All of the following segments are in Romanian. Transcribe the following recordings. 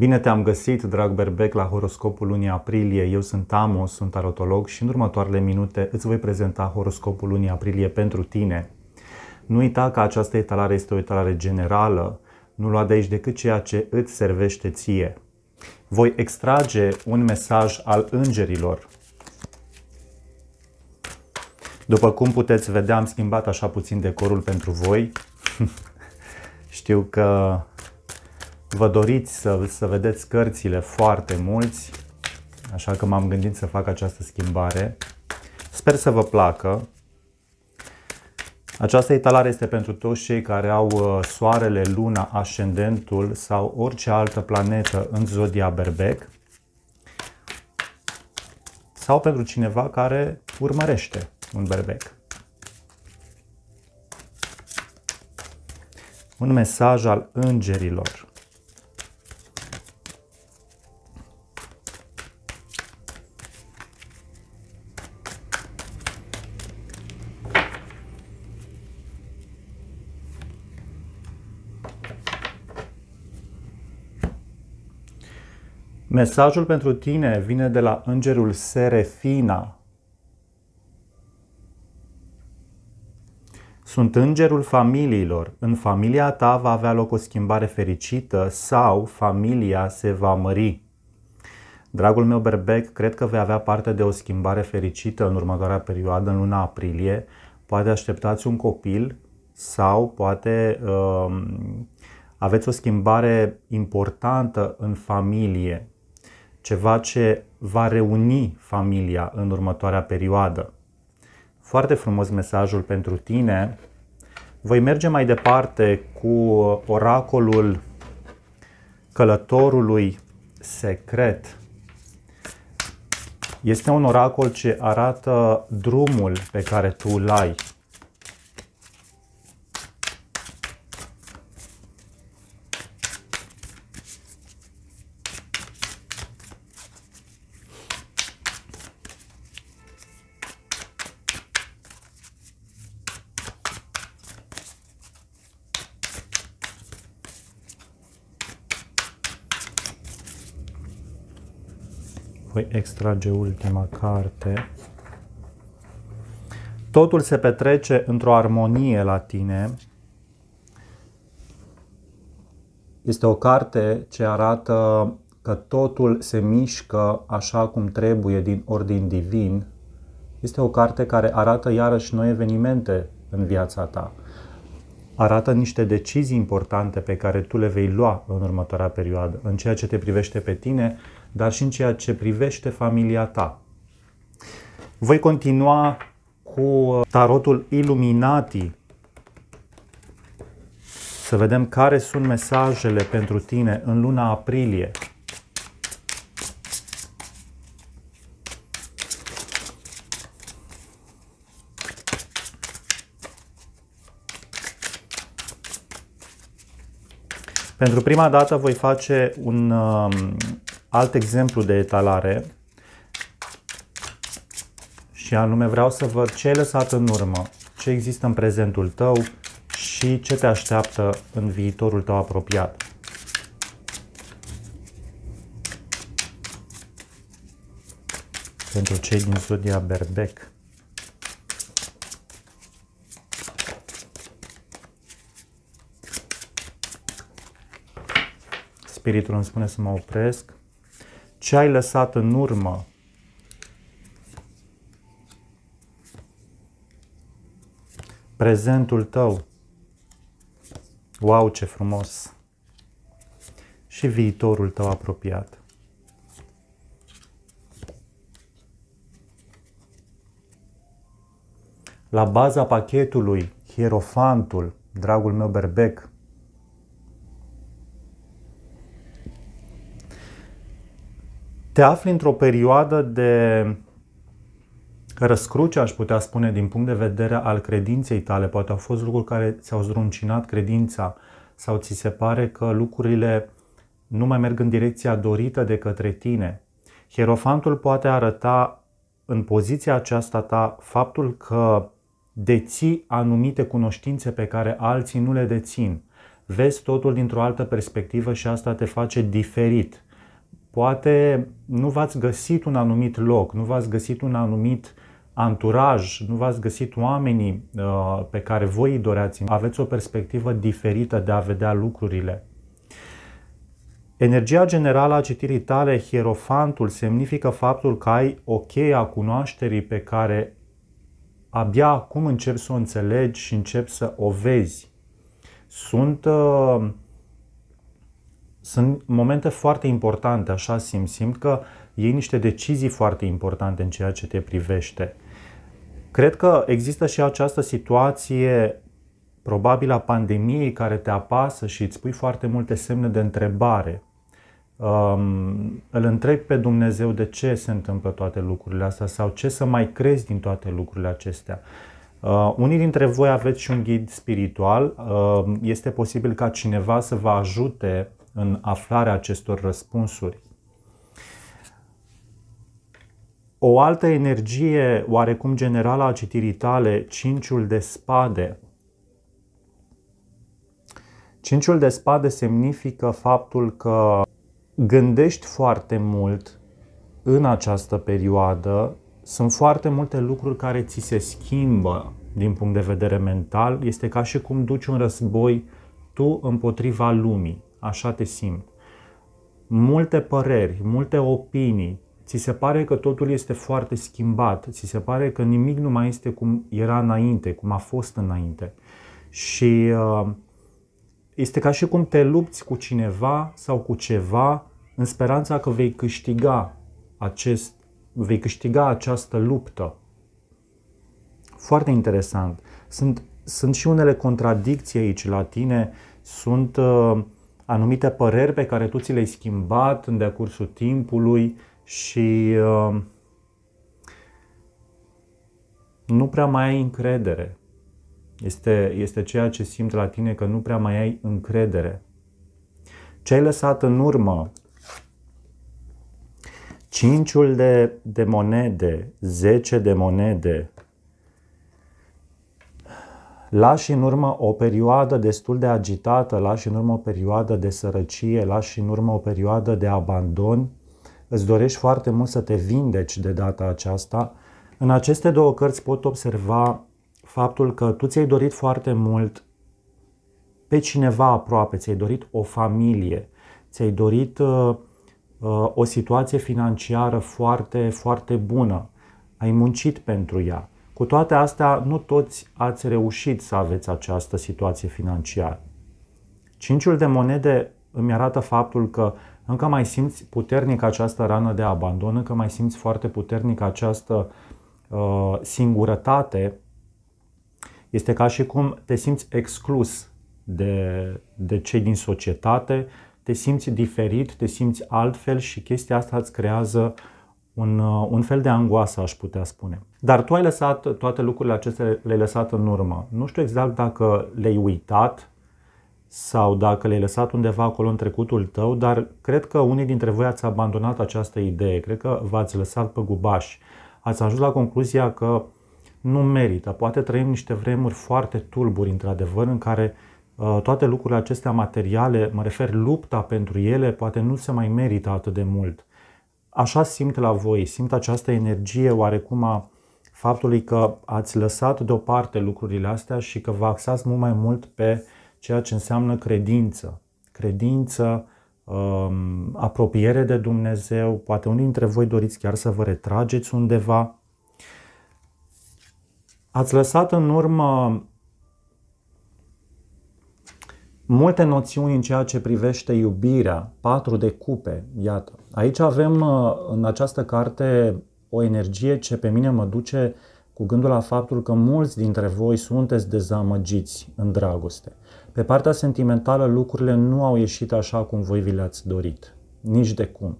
Bine te-am găsit, drag berbec, la horoscopul lunii aprilie. Eu sunt Amos, sunt tarotolog și în următoarele minute îți voi prezenta horoscopul lunii aprilie pentru tine. Nu uita că această etalare este o etalare generală, nu lua de aici decât ceea ce îți servește ție. Voi extrage un mesaj al îngerilor. După cum puteți vedea, am schimbat așa puțin decorul pentru voi. Știu că Vă doriți să, să vedeți cărțile foarte mulți, așa că m-am gândit să fac această schimbare. Sper să vă placă. Această etalare este pentru toți cei care au uh, soarele, luna, ascendentul sau orice altă planetă în zodia berbec sau pentru cineva care urmărește un berbec. Un mesaj al îngerilor. Mesajul pentru tine vine de la îngerul Serefina. Sunt îngerul familiilor. În familia ta va avea loc o schimbare fericită sau familia se va mări. Dragul meu berbec, cred că vei avea parte de o schimbare fericită în următoarea perioadă, în luna aprilie. Poate așteptați un copil sau poate uh, aveți o schimbare importantă în familie ceva ce va reuni familia în următoarea perioadă. Foarte frumos mesajul pentru tine. Voi merge mai departe cu oracolul călătorului secret. Este un oracol ce arată drumul pe care tu îl ai, voi extrage ultima carte. Totul se petrece într-o armonie la tine. Este o carte ce arată că totul se mișcă așa cum trebuie din ordin divin. Este o carte care arată iarăși noi evenimente în viața ta arată niște decizii importante pe care tu le vei lua în următoarea perioadă, în ceea ce te privește pe tine, dar și în ceea ce privește familia ta. Voi continua cu uh, tarotul Illuminati. Să vedem care sunt mesajele pentru tine în luna aprilie. Pentru prima dată voi face un, um, alt exemplu de etalare și anume vreau să văd ce ai lăsat în urmă, ce există în prezentul tău și ce te așteaptă în viitorul tău apropiat. Pentru cei din studia Berbec. Spiritul îmi spune să mă opresc ce ai lăsat în urmă. Prezentul tău. Wow, ce frumos! Și viitorul tău apropiat. La baza pachetului, hierofantul, dragul meu berbec, te afli într-o perioadă de răscruce, aș putea spune, din punct de vedere al credinței tale. Poate au fost lucruri care ți-au zdruncinat credința sau ți se pare că lucrurile nu mai merg în direcția dorită de către tine. Hierofantul poate arăta în poziția aceasta ta faptul că deții anumite cunoștințe pe care alții nu le dețin. Vezi totul dintr-o altă perspectivă și asta te face diferit. Poate nu v-ați găsit un anumit loc, nu v-ați găsit un anumit anturaj, nu v-ați găsit oamenii uh, pe care voi îi doreați. Aveți o perspectivă diferită de a vedea lucrurile. Energia generală a citirii tale, hierofantul, semnifică faptul că ai o cheie a cunoașterii pe care abia acum începi să o înțelegi și începi să o vezi. Sunt uh, sunt momente foarte importante, așa simt, simt că iei niște decizii foarte importante în ceea ce te privește. Cred că există și această situație probabil a pandemiei care te apasă și îți pui foarte multe semne de întrebare. Um, îl întrebi pe Dumnezeu de ce se întâmplă toate lucrurile astea sau ce să mai crezi din toate lucrurile acestea. Uh, unii dintre voi aveți și un ghid spiritual. Uh, este posibil ca cineva să vă ajute în aflarea acestor răspunsuri. O altă energie oarecum generală a citirii tale, cinciul de spade. Cinciul de spade semnifică faptul că gândești foarte mult în această perioadă, sunt foarte multe lucruri care ți se schimbă din punct de vedere mental, este ca și cum duci un război tu împotriva lumii așa te simt. Multe păreri, multe opinii, ți se pare că totul este foarte schimbat, ți se pare că nimic nu mai este cum era înainte, cum a fost înainte. Și uh, este ca și cum te lupți cu cineva sau cu ceva în speranța că vei câștiga acest, vei câștiga această luptă. Foarte interesant. Sunt, sunt și unele contradicții aici la tine, sunt uh, anumite păreri pe care tu ți le-ai schimbat în decursul timpului și uh, nu prea mai ai încredere. Este, este ceea ce simt la tine că nu prea mai ai încredere. Ce ai lăsat în urmă? Cinciul de, de monede, zece de monede, lași în urmă o perioadă destul de agitată, lași în urmă o perioadă de sărăcie, lași în urmă o perioadă de abandon, îți dorești foarte mult să te vindeci de data aceasta. În aceste două cărți pot observa faptul că tu ți-ai dorit foarte mult pe cineva aproape, ți-ai dorit o familie, ți-ai dorit uh, uh, o situație financiară foarte, foarte bună, ai muncit pentru ea cu toate astea, nu toți ați reușit să aveți această situație financiară. Cinciul de monede îmi arată faptul că încă mai simți puternic această rană de abandon, încă mai simți foarte puternic această uh, singurătate. Este ca și cum te simți exclus de, de cei din societate, te simți diferit, te simți altfel și chestia asta îți creează uh, un, uh, un fel de angoasă, aș putea spune. Dar tu ai lăsat toate lucrurile acestea, le-ai lăsat în urmă. Nu știu exact dacă le-ai uitat sau dacă le-ai lăsat undeva acolo în trecutul tău, dar cred că unii dintre voi ați abandonat această idee, cred că v-ați lăsat pe gubași. Ați ajuns la concluzia că nu merită. Poate trăim niște vremuri foarte tulburi, într-adevăr, în care uh, toate lucrurile acestea materiale, mă refer lupta pentru ele, poate nu se mai merită atât de mult așa simt la voi, simt această energie oarecum a faptului că ați lăsat deoparte lucrurile astea și că vă axați mult mai mult pe ceea ce înseamnă credință. Credință, um, apropiere de Dumnezeu, poate unii dintre voi doriți chiar să vă retrageți undeva. Ați lăsat în urmă multe noțiuni în ceea ce privește iubirea, patru de cupe, iată. Aici avem uh, în această carte o energie ce pe mine mă duce cu gândul la faptul că mulți dintre voi sunteți dezamăgiți în dragoste. Pe partea sentimentală lucrurile nu au ieșit așa cum voi vi le-ați dorit, nici de cum.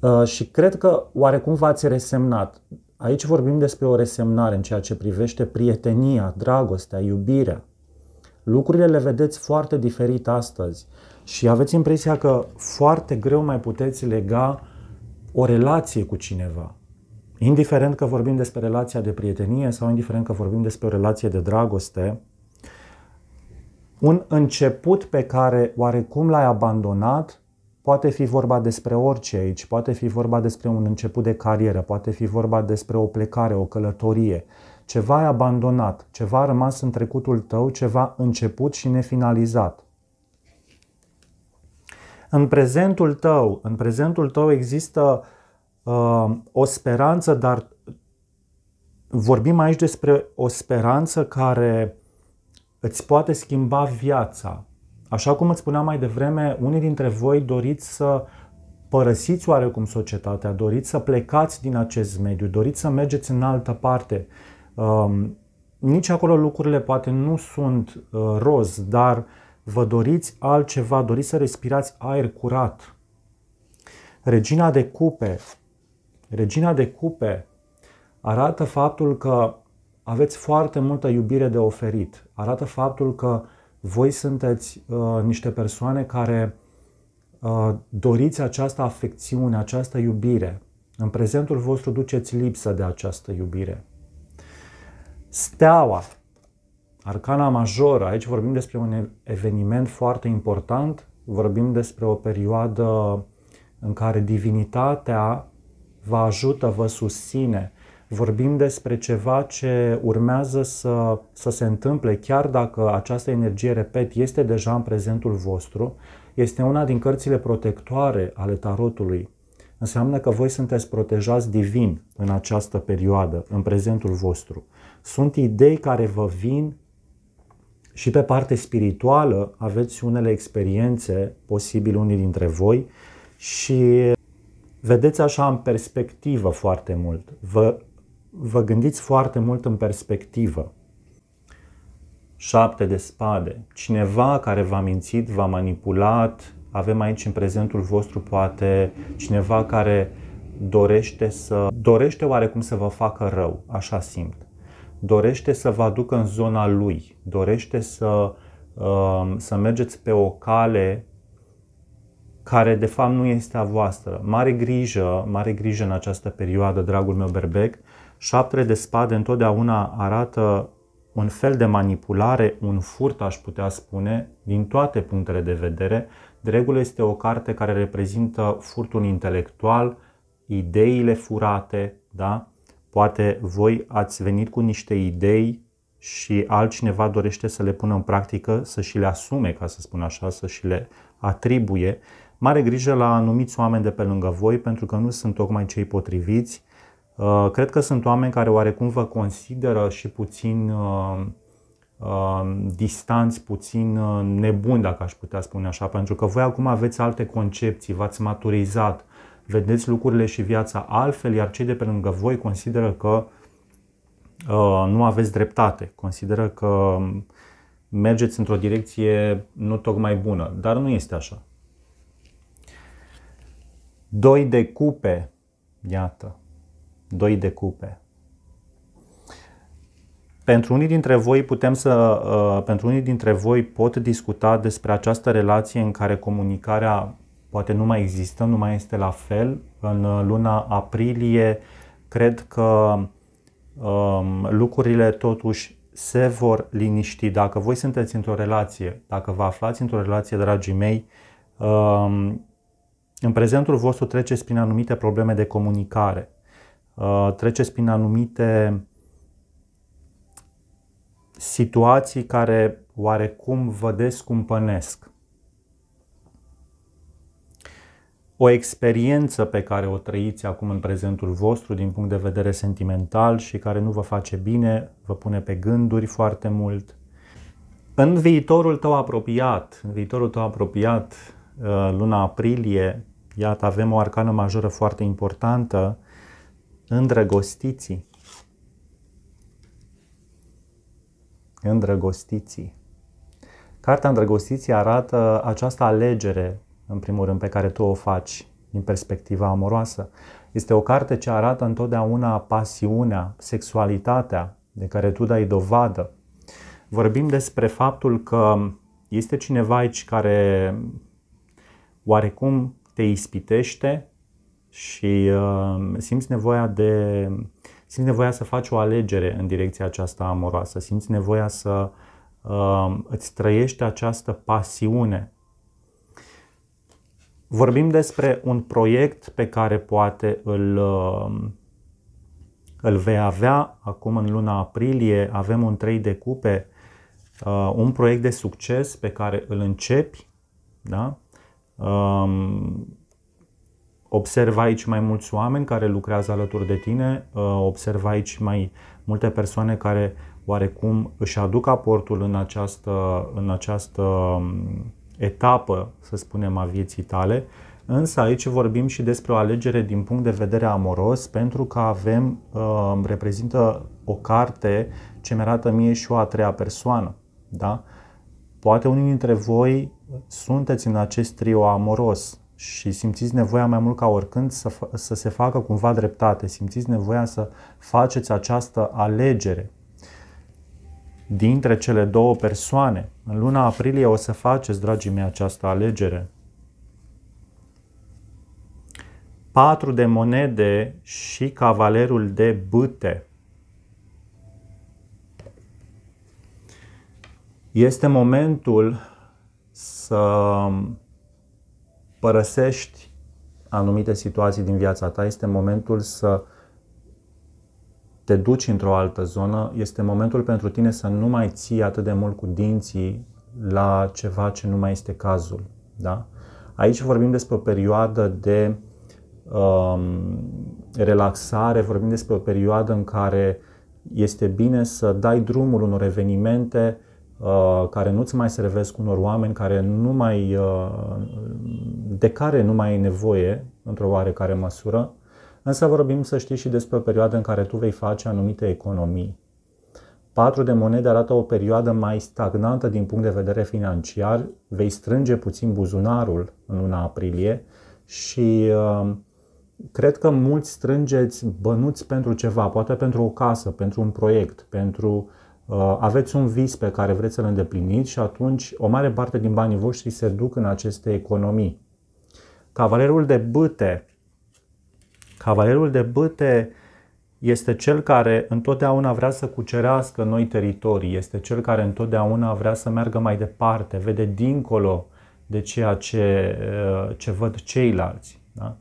Uh, și cred că oarecum v-ați resemnat. Aici vorbim despre o resemnare în ceea ce privește prietenia, dragostea, iubirea, lucrurile le vedeți foarte diferit astăzi și aveți impresia că foarte greu mai puteți lega o relație cu cineva. Indiferent că vorbim despre relația de prietenie sau indiferent că vorbim despre o relație de dragoste, un început pe care oarecum l-ai abandonat Poate fi vorba despre orice aici, poate fi vorba despre un început de carieră, poate fi vorba despre o plecare, o călătorie, ceva ai abandonat, ceva a rămas în trecutul tău, ceva început și nefinalizat. În prezentul tău, în prezentul tău există uh, o speranță, dar vorbim aici despre o speranță care îți poate schimba viața. Așa cum îți spuneam mai devreme, unii dintre voi doriți să părăsiți oarecum societatea, doriți să plecați din acest mediu, doriți să mergeți în altă parte. Um, nici acolo lucrurile poate nu sunt uh, roz, dar vă doriți altceva, doriți să respirați aer curat. Regina de cupe, regina de cupe arată faptul că aveți foarte multă iubire de oferit. Arată faptul că voi sunteți uh, niște persoane care uh, doriți această afecțiune, această iubire. În prezentul vostru duceți lipsă de această iubire. Steaua, arcana majoră, aici vorbim despre un eveniment foarte important, vorbim despre o perioadă în care divinitatea vă ajută, vă susține. Vorbim despre ceva ce urmează să, să se întâmple, chiar dacă această energie, repet, este deja în prezentul vostru, este una din cărțile protectoare ale tarotului. Înseamnă că voi sunteți protejați divin în această perioadă, în prezentul vostru. Sunt idei care vă vin și pe parte spirituală aveți unele experiențe, posibil unii dintre voi, și vedeți așa în perspectivă foarte mult. Vă, vă gândiți foarte mult în perspectivă. Șapte de spade. Cineva care v-a mințit, v-a manipulat, avem aici în prezentul vostru poate cineva care dorește să dorește oarecum să vă facă rău, așa simt dorește să vă aducă în zona lui, dorește să, um, să mergeți pe o cale care de fapt nu este a voastră. Mare grijă, mare grijă în această perioadă, dragul meu berbec. Șaptele de spade întotdeauna arată un fel de manipulare, un furt, aș putea spune, din toate punctele de vedere. De regulă este o carte care reprezintă furtul intelectual, ideile furate, da? Poate voi ați venit cu niște idei și altcineva dorește să le pună în practică, să și le asume, ca să spun așa, să și le atribuie. Mare grijă la anumiți oameni de pe lângă voi, pentru că nu sunt tocmai cei potriviți. Uh, cred că sunt oameni care oarecum vă consideră și puțin uh, uh, distanți, puțin nebuni, dacă aș putea spune așa, pentru că voi acum aveți alte concepții, v-ați maturizat, vedeți lucrurile și viața altfel, iar cei de pe lângă voi consideră că uh, nu aveți dreptate, consideră că um, mergeți într-o direcție nu tocmai bună, dar nu este așa. Doi de cupe, iată, doi de cupe. Pentru unii dintre voi putem să, uh, pentru unii dintre voi pot discuta despre această relație în care comunicarea poate nu mai există, nu mai este la fel. În uh, luna aprilie cred că um, lucrurile totuși se vor liniști. Dacă voi sunteți într-o relație, dacă vă aflați într-o relație, dragii mei, um, în prezentul vostru treceți prin anumite probleme de comunicare, uh, treceți prin anumite situații care oarecum vă descumpănesc. o experiență pe care o trăiți acum în prezentul vostru din punct de vedere sentimental și care nu vă face bine, vă pune pe gânduri foarte mult. În viitorul tău apropiat, în viitorul tău apropiat, uh, luna aprilie, iată, avem o arcană majoră foarte importantă, îndrăgostiții. Îndrăgostiții. Cartea Îndrăgostiții arată această alegere în primul rând, pe care tu o faci din perspectiva amoroasă. Este o carte ce arată întotdeauna pasiunea, sexualitatea de care tu dai dovadă. Vorbim despre faptul că este cineva aici care oarecum te ispitește și uh, simți nevoia de simți nevoia să faci o alegere în direcția aceasta amoroasă, simți nevoia să uh, îți trăiești această pasiune Vorbim despre un proiect pe care poate îl, uh, îl vei avea acum în luna aprilie, avem un 3 de cupe, uh, un proiect de succes pe care îl începi, da? Um, observ aici mai mulți oameni care lucrează alături de tine, uh, observ aici mai multe persoane care oarecum își aduc aportul în această, în această um, etapă, să spunem, a vieții tale, însă aici vorbim și despre o alegere din punct de vedere amoros, pentru că avem, uh, reprezintă o carte ce mi-arată mie și o a treia persoană. Da? Poate unii dintre voi sunteți în acest trio amoros și simțiți nevoia mai mult ca oricând să, să se facă cumva dreptate, simțiți nevoia să faceți această alegere dintre cele două persoane. În luna aprilie o să faceți, dragii mei, această alegere. Patru de monede și cavalerul de bâte. Este momentul să părăsești anumite situații din viața ta, este momentul să te duci într-o altă zonă, este momentul pentru tine să nu mai ții atât de mult cu dinții la ceva ce nu mai este cazul. Da? Aici vorbim despre o perioadă de um, relaxare, vorbim despre o perioadă în care este bine să dai drumul unor evenimente uh, care nu-ți mai servesc unor oameni, care nu mai, uh, de care nu mai ai nevoie într-o oarecare măsură Însă vorbim să știi și despre o perioadă în care tu vei face anumite economii. 4 de monede arată o perioadă mai stagnantă din punct de vedere financiar, vei strânge puțin buzunarul în luna aprilie și uh, cred că mulți strângeți bănuți pentru ceva, poate pentru o casă, pentru un proiect, pentru uh, aveți un vis pe care vreți să-l îndepliniți și atunci o mare parte din banii voștri se duc în aceste economii. Cavalerul de bâte Cavalerul de bâte este cel care întotdeauna vrea să cucerească noi teritorii, este cel care întotdeauna vrea să meargă mai departe, vede dincolo de ceea ce, uh, ce văd ceilalți. Da?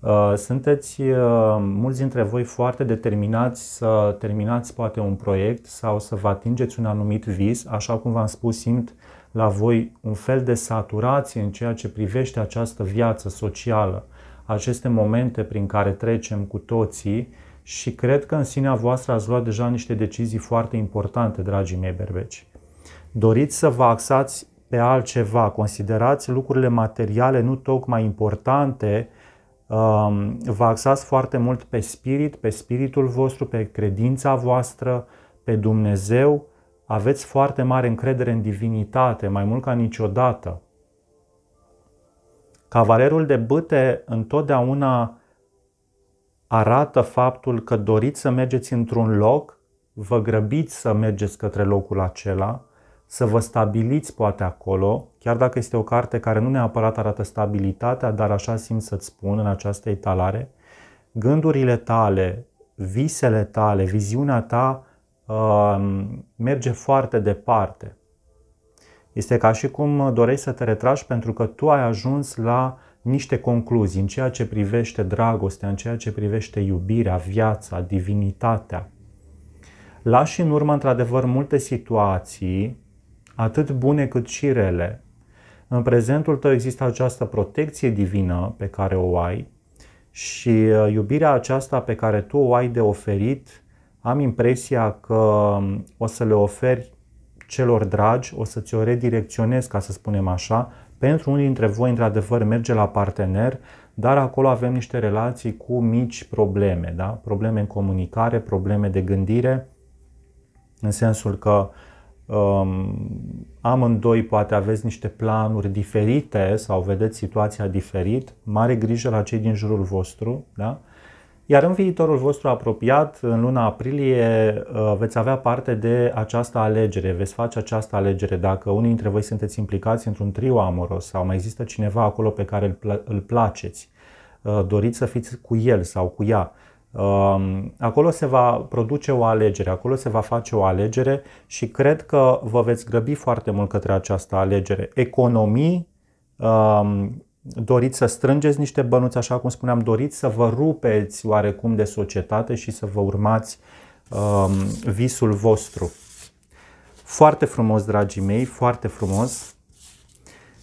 Uh, sunteți uh, mulți dintre voi foarte determinați să terminați poate un proiect sau să vă atingeți un anumit vis, așa cum v-am spus, simt la voi un fel de saturație în ceea ce privește această viață socială aceste momente prin care trecem cu toții și cred că în sinea voastră ați luat deja niște decizii foarte importante, dragii mei berbeci. Doriți să vă axați pe altceva, considerați lucrurile materiale nu tocmai importante, um, vă axați foarte mult pe spirit, pe spiritul vostru, pe credința voastră, pe Dumnezeu, aveți foarte mare încredere în divinitate, mai mult ca niciodată. Cavalerul de bâte întotdeauna arată faptul că doriți să mergeți într-un loc, vă grăbiți să mergeți către locul acela, să vă stabiliți poate acolo, chiar dacă este o carte care nu neapărat arată stabilitatea, dar așa simt să-ți spun în această etalare, gândurile tale, visele tale, viziunea ta uh, merge foarte departe. Este ca și cum dorești să te retragi pentru că tu ai ajuns la niște concluzii în ceea ce privește dragostea, în ceea ce privește iubirea, viața, divinitatea. Lași în urmă, într-adevăr, multe situații, atât bune cât și rele. În prezentul tău există această protecție divină pe care o ai și uh, iubirea aceasta pe care tu o ai de oferit, am impresia că um, o să le oferi celor dragi, o să ți-o redirecționez, ca să spunem așa. Pentru unii dintre voi, într-adevăr, merge la partener, dar acolo avem niște relații cu mici probleme, da? probleme în comunicare, probleme de gândire, în sensul că um, amândoi poate aveți niște planuri diferite sau vedeți situația diferit, mare grijă la cei din jurul vostru, da? Iar în viitorul vostru apropiat, în luna aprilie, uh, veți avea parte de această alegere, veți face această alegere. Dacă unii dintre voi sunteți implicați într-un trio amoros sau mai există cineva acolo pe care îl placeți, uh, doriți să fiți cu el sau cu ea, um, Acolo se va produce o alegere, acolo se va face o alegere și cred că vă veți grăbi foarte mult către această alegere. Economii, um, doriți să strângeți niște bănuți, așa cum spuneam, doriți să vă rupeți oarecum de societate și să vă urmați um, visul vostru. Foarte frumos, dragii mei, foarte frumos.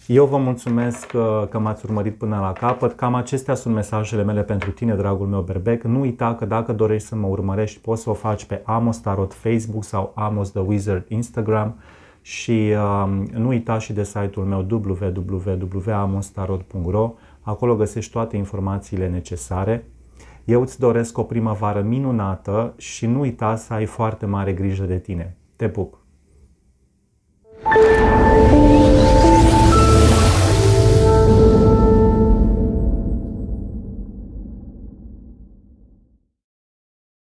Eu vă mulțumesc că, uh, că m-ați urmărit până la capăt. Cam acestea sunt mesajele mele pentru tine, dragul meu berbec. Nu uita că dacă dorești să mă urmărești, poți să o faci pe Amos Tarot Facebook sau Amos The Wizard Instagram. Și uh, nu uita și de site-ul meu www.amonstarot.ro Acolo găsești toate informațiile necesare. Eu îți doresc o primăvară minunată și nu uita să ai foarte mare grijă de tine. Te pup! thank you